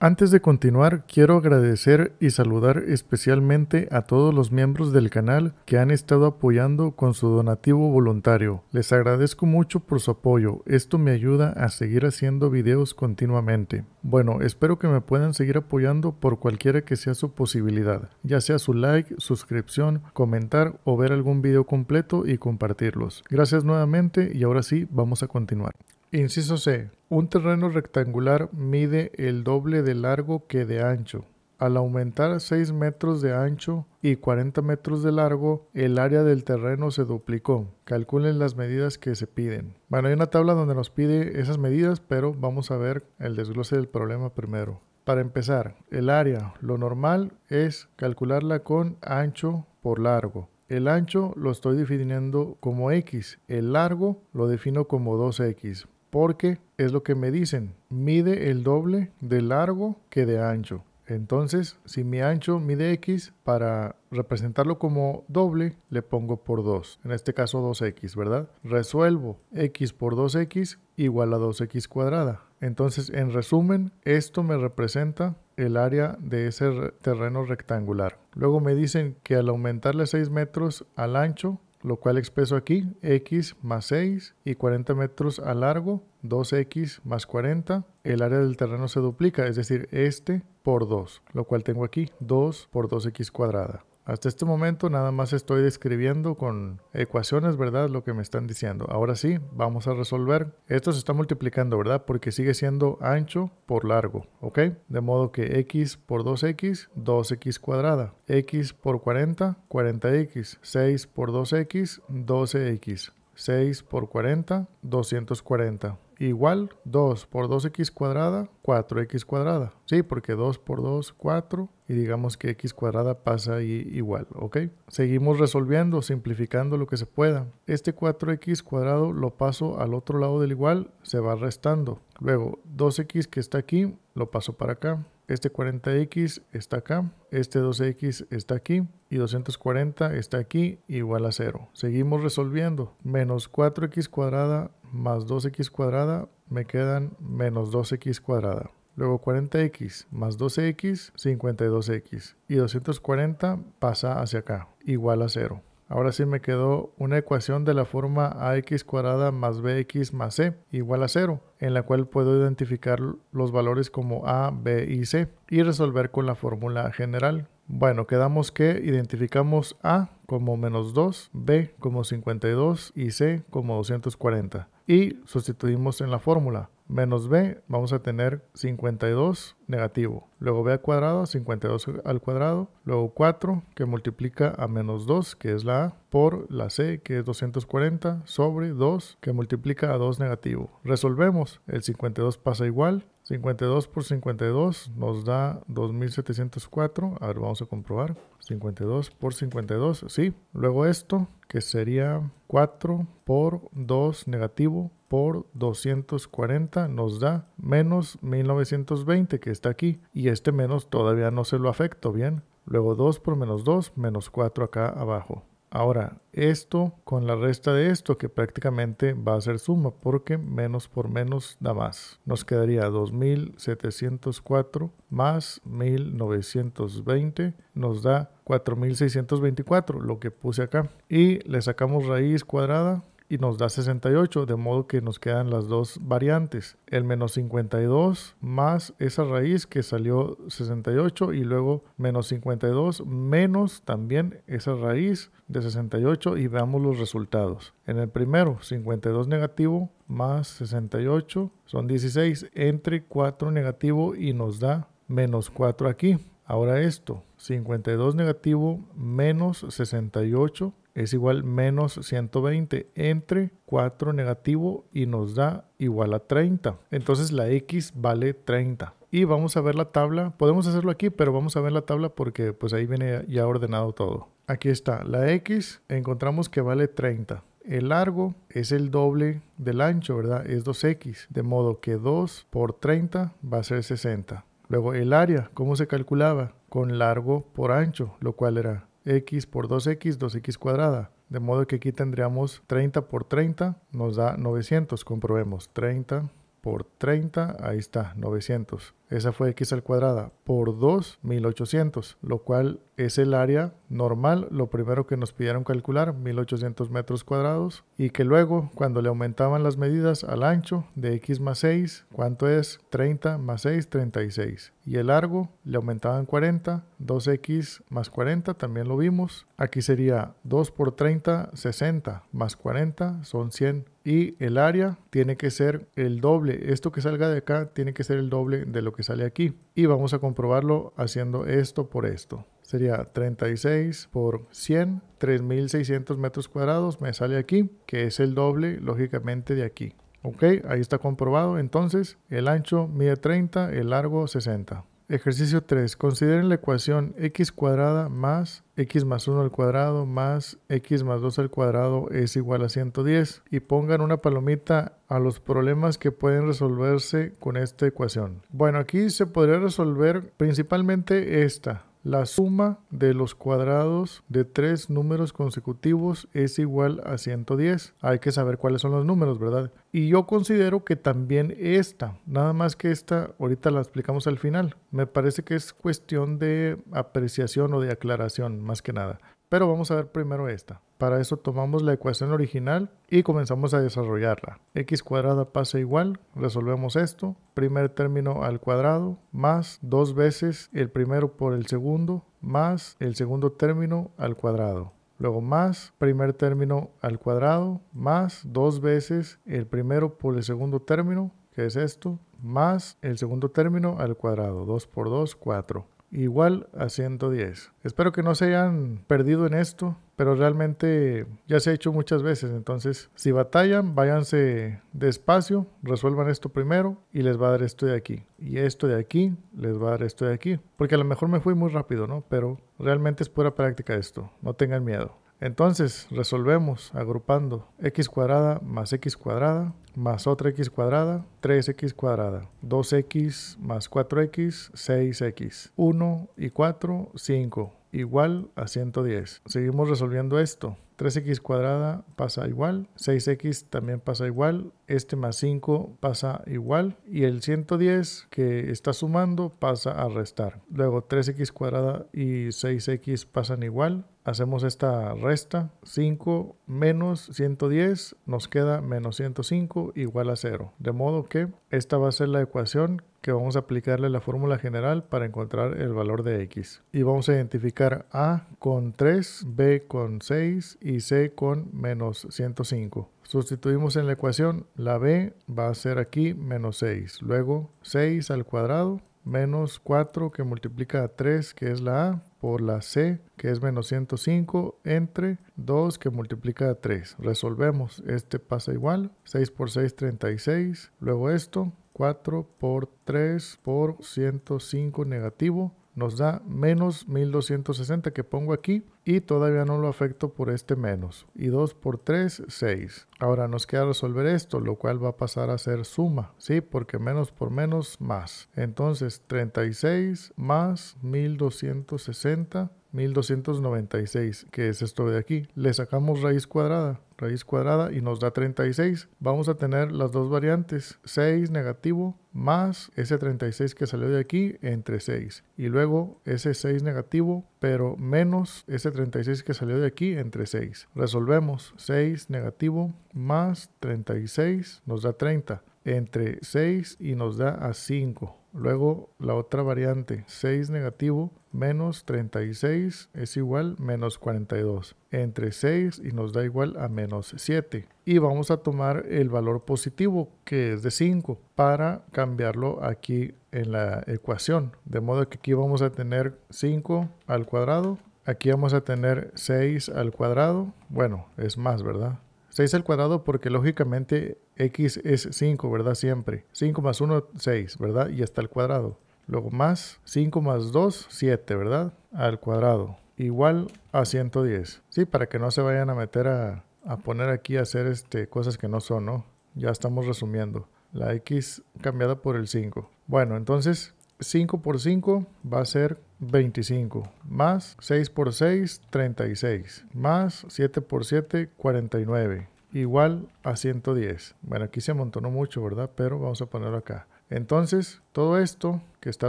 Antes de continuar, quiero agradecer y saludar especialmente a todos los miembros del canal que han estado apoyando con su donativo voluntario. Les agradezco mucho por su apoyo, esto me ayuda a seguir haciendo videos continuamente. Bueno, espero que me puedan seguir apoyando por cualquiera que sea su posibilidad, ya sea su like, suscripción, comentar o ver algún video completo y compartirlos. Gracias nuevamente y ahora sí, vamos a continuar. Inciso C. Un terreno rectangular mide el doble de largo que de ancho. Al aumentar 6 metros de ancho y 40 metros de largo, el área del terreno se duplicó. Calculen las medidas que se piden. Bueno, hay una tabla donde nos pide esas medidas, pero vamos a ver el desglose del problema primero. Para empezar, el área, lo normal es calcularla con ancho por largo. El ancho lo estoy definiendo como X, el largo lo defino como 2X porque es lo que me dicen, mide el doble de largo que de ancho. Entonces, si mi ancho mide x, para representarlo como doble, le pongo por 2. En este caso 2x, ¿verdad? Resuelvo x por 2x igual a 2x cuadrada. Entonces, en resumen, esto me representa el área de ese terreno rectangular. Luego me dicen que al aumentarle 6 metros al ancho, lo cual expreso aquí, x más 6 y 40 metros a largo, 2x más 40, el área del terreno se duplica, es decir, este por 2, lo cual tengo aquí 2 por 2x cuadrada. Hasta este momento nada más estoy describiendo con ecuaciones, ¿verdad? Lo que me están diciendo. Ahora sí, vamos a resolver. Esto se está multiplicando, ¿verdad? Porque sigue siendo ancho por largo, ¿ok? De modo que x por 2x, 2x cuadrada. x por 40, 40x. 6 por 2x, 12x. 6 por 40, 240 igual 2 por 2x cuadrada, 4x cuadrada. Sí, porque 2 por 2, 4 y digamos que x cuadrada pasa ahí igual, ¿ok? Seguimos resolviendo, simplificando lo que se pueda. Este 4x cuadrado lo paso al otro lado del igual, se va restando. Luego 2x que está aquí, lo paso para acá. Este 40x está acá, este 2 x está aquí y 240 está aquí igual a 0. Seguimos resolviendo. Menos 4x cuadrada más 2x cuadrada me quedan menos 2x cuadrada. Luego 40x más 12x, 52x. Y 240 pasa hacia acá, igual a 0. Ahora sí me quedó una ecuación de la forma ax cuadrada más bx más c igual a 0, en la cual puedo identificar los valores como a, b y c y resolver con la fórmula general. Bueno, quedamos que identificamos A como menos 2, B como 52 y C como 240. Y sustituimos en la fórmula. Menos B vamos a tener 52 negativo. Luego B al cuadrado, 52 al cuadrado. Luego 4 que multiplica a menos 2, que es la A, por la C, que es 240, sobre 2 que multiplica a 2 negativo. Resolvemos. El 52 pasa igual 52 por 52 nos da 2704. A ver, vamos a comprobar. 52 por 52, sí. Luego esto, que sería 4 por 2 negativo por 240 nos da menos 1920 que está aquí. Y este menos todavía no se lo afecto, ¿bien? Luego 2 por menos 2, menos 4 acá abajo. Ahora, esto con la resta de esto, que prácticamente va a ser suma, porque menos por menos da más. Nos quedaría 2.704 más 1.920, nos da 4.624, lo que puse acá. Y le sacamos raíz cuadrada, y nos da 68, de modo que nos quedan las dos variantes. El menos 52 más esa raíz que salió 68 y luego menos 52 menos también esa raíz de 68 y veamos los resultados. En el primero, 52 negativo más 68 son 16 entre 4 negativo y nos da menos 4 aquí. Ahora esto, 52 negativo menos 68 es igual menos 120 entre 4 negativo y nos da igual a 30. Entonces la X vale 30. Y vamos a ver la tabla. Podemos hacerlo aquí, pero vamos a ver la tabla porque pues ahí viene ya ordenado todo. Aquí está. La X encontramos que vale 30 el largo es el doble del ancho, ¿verdad? Es 2x, de modo que 2 por 30 va a ser 60. Luego el área, ¿cómo se calculaba? Con largo por ancho, lo cual era x por 2x, 2x cuadrada. De modo que aquí tendríamos 30 por 30, nos da 900. Comprobemos, 30 por 30, ahí está, 900. Esa fue x al cuadrada por 2, 1800, lo cual es el área normal, lo primero que nos pidieron calcular, 1800 metros cuadrados, y que luego, cuando le aumentaban las medidas al ancho de x más 6, ¿cuánto es? 30 más 6, 36 y el largo le aumentaban 40, 2x más 40 también lo vimos. Aquí sería 2 por 30, 60 más 40 son 100 y el área tiene que ser el doble. Esto que salga de acá tiene que ser el doble de lo que sale aquí y vamos a comprobarlo haciendo esto por esto. Sería 36 por 100, 3600 metros cuadrados me sale aquí, que es el doble lógicamente de aquí. Ok, ahí está comprobado. Entonces, el ancho mide 30, el largo 60. Ejercicio 3. Consideren la ecuación x cuadrada más x más 1 al cuadrado más x más 2 al cuadrado es igual a 110 y pongan una palomita a los problemas que pueden resolverse con esta ecuación. Bueno, aquí se podría resolver principalmente esta, la suma de los cuadrados de tres números consecutivos es igual a 110. Hay que saber cuáles son los números, ¿verdad? Y yo considero que también esta, nada más que esta, ahorita la explicamos al final. Me parece que es cuestión de apreciación o de aclaración, más que nada. Pero vamos a ver primero esta. Para eso tomamos la ecuación original y comenzamos a desarrollarla. x cuadrada pasa igual, resolvemos esto, primer término al cuadrado, más dos veces el primero por el segundo, más el segundo término al cuadrado. Luego más primer término al cuadrado, más dos veces el primero por el segundo término, que es esto, más el segundo término al cuadrado, 2 por 2, 4 igual a 110. Espero que no se hayan perdido en esto, pero realmente ya se ha hecho muchas veces. Entonces, si batallan, váyanse despacio, resuelvan esto primero y les va a dar esto de aquí. Y esto de aquí, les va a dar esto de aquí. Porque a lo mejor me fui muy rápido, ¿no? Pero realmente es pura práctica esto. No tengan miedo. Entonces resolvemos agrupando x cuadrada más x cuadrada más otra x cuadrada, 3x cuadrada, 2x más 4x, 6x, 1 y 4, 5, igual a 110. Seguimos resolviendo esto. 3x cuadrada pasa igual, 6x también pasa igual, este más 5 pasa igual y el 110 que está sumando pasa a restar. Luego 3x cuadrada y 6x pasan igual, hacemos esta resta, 5 menos 110 nos queda menos 105 igual a 0. De modo que esta va a ser la ecuación que vamos a aplicarle la fórmula general para encontrar el valor de x. Y vamos a identificar a con 3, b con 6 y c con menos 105. Sustituimos en la ecuación, la b va a ser aquí menos 6, luego 6 al cuadrado menos 4 que multiplica a 3, que es la A, por la C, que es menos 105, entre 2 que multiplica a 3. Resolvemos, este pasa igual, 6 por 6, 36, luego esto, 4 por 3 por 105 negativo, nos da menos 1260 que pongo aquí y todavía no lo afecto por este menos. Y 2 por 3, 6. Ahora nos queda resolver esto, lo cual va a pasar a ser suma, ¿sí? Porque menos por menos, más. Entonces, 36 más 1260 1296, que es esto de aquí. Le sacamos raíz cuadrada raíz cuadrada y nos da 36. Vamos a tener las dos variantes, 6 negativo más ese 36 que salió de aquí entre 6. Y luego ese 6 negativo, pero menos ese 36 que salió de aquí entre 6. Resolvemos 6 negativo más 36 nos da 30. Entre 6 y nos da a 5. Luego la otra variante, 6 negativo menos 36 es igual menos 42. Entre 6 y nos da igual a menos 7. Y vamos a tomar el valor positivo que es de 5 para cambiarlo aquí en la ecuación. De modo que aquí vamos a tener 5 al cuadrado. Aquí vamos a tener 6 al cuadrado. Bueno, es más, ¿verdad? 6 al cuadrado porque lógicamente x es 5, ¿verdad? Siempre. 5 más 1, 6, ¿verdad? Y está al cuadrado. Luego más 5 más 2, 7, ¿verdad? Al cuadrado. Igual a 110. Sí, para que no se vayan a meter a, poner aquí a hacer este, cosas que no son, ¿no? Ya estamos resumiendo. La x cambiada por el 5. Bueno, entonces 5 por 5 va a ser 25, más 6 por 6, 36, más 7 por 7, 49, igual a 110. Bueno, aquí se amontonó mucho, ¿verdad? Pero vamos a ponerlo acá. Entonces, todo esto que está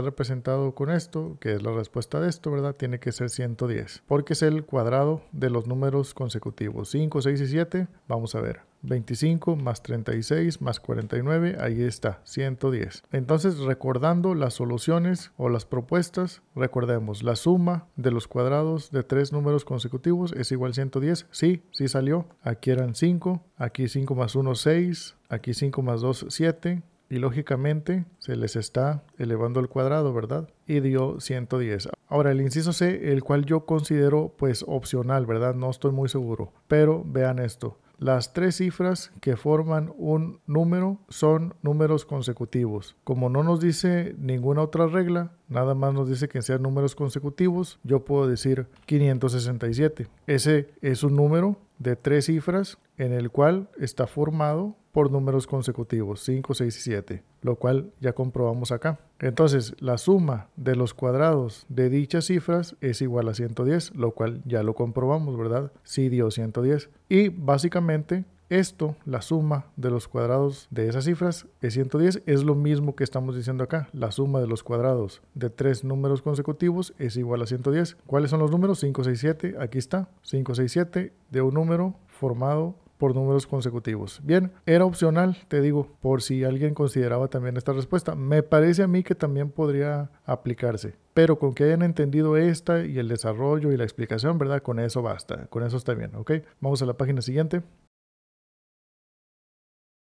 representado con esto, que es la respuesta de esto, ¿verdad? Tiene que ser 110, porque es el cuadrado de los números consecutivos. 5, 6 y 7, vamos a ver. 25 más 36 más 49, ahí está, 110. Entonces, recordando las soluciones o las propuestas, recordemos, la suma de los cuadrados de tres números consecutivos es igual a 110. Sí, sí salió. Aquí eran 5, aquí 5 más 1, 6, aquí 5 más 2, 7, y lógicamente se les está elevando al el cuadrado, ¿verdad? Y dio 110. Ahora el inciso C, el cual yo considero pues opcional, ¿verdad? No estoy muy seguro, pero vean esto. Las tres cifras que forman un número son números consecutivos. Como no nos dice ninguna otra regla, nada más nos dice que sean números consecutivos, yo puedo decir 567. Ese es un número de tres cifras en el cual está formado por números consecutivos, 5, 6 y 7, lo cual ya comprobamos acá. Entonces, la suma de los cuadrados de dichas cifras es igual a 110, lo cual ya lo comprobamos, ¿verdad? si dio 110. Y básicamente esto, la suma de los cuadrados de esas cifras es 110, es lo mismo que estamos diciendo acá. La suma de los cuadrados de tres números consecutivos es igual a 110. ¿Cuáles son los números? 5, 6, 7, aquí está. 5, 6, 7 de un número formado por números consecutivos. Bien, era opcional, te digo, por si alguien consideraba también esta respuesta. Me parece a mí que también podría aplicarse, pero con que hayan entendido esta y el desarrollo y la explicación, ¿verdad? Con eso basta, con eso está bien, ¿ok? Vamos a la página siguiente.